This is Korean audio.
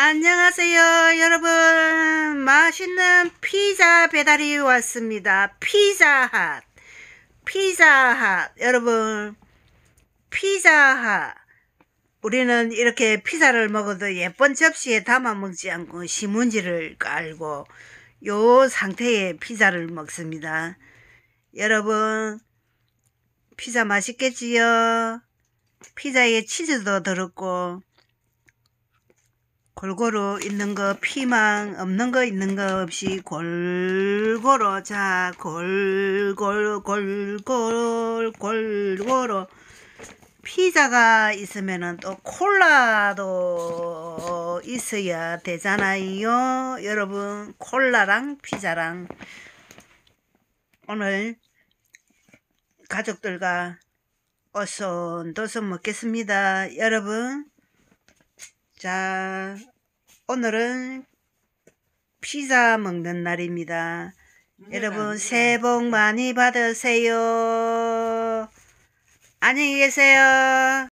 안녕하세요 여러분 맛있는 피자 배달이 왔습니다 피자핫 피자핫 여러분 피자핫 우리는 이렇게 피자를 먹어도 예쁜 접시에 담아 먹지 않고 시문지를 깔고 요 상태의 피자를 먹습니다 여러분 피자 맛있겠지요 피자에 치즈도 들었고 골고루 있는 거 피망 없는 거 있는 거 없이 골고루 자 골골 골골 골고루 피자가 있으면은 또 콜라도 있어야 되잖아요 여러분 콜라랑 피자랑 오늘 가족들과 어선도선 먹겠습니다 여러분 자, 오늘은 피자 먹는 날입니다. 음, 여러분, 네, 새해 네. 복 많이 받으세요. 안녕히 계세요.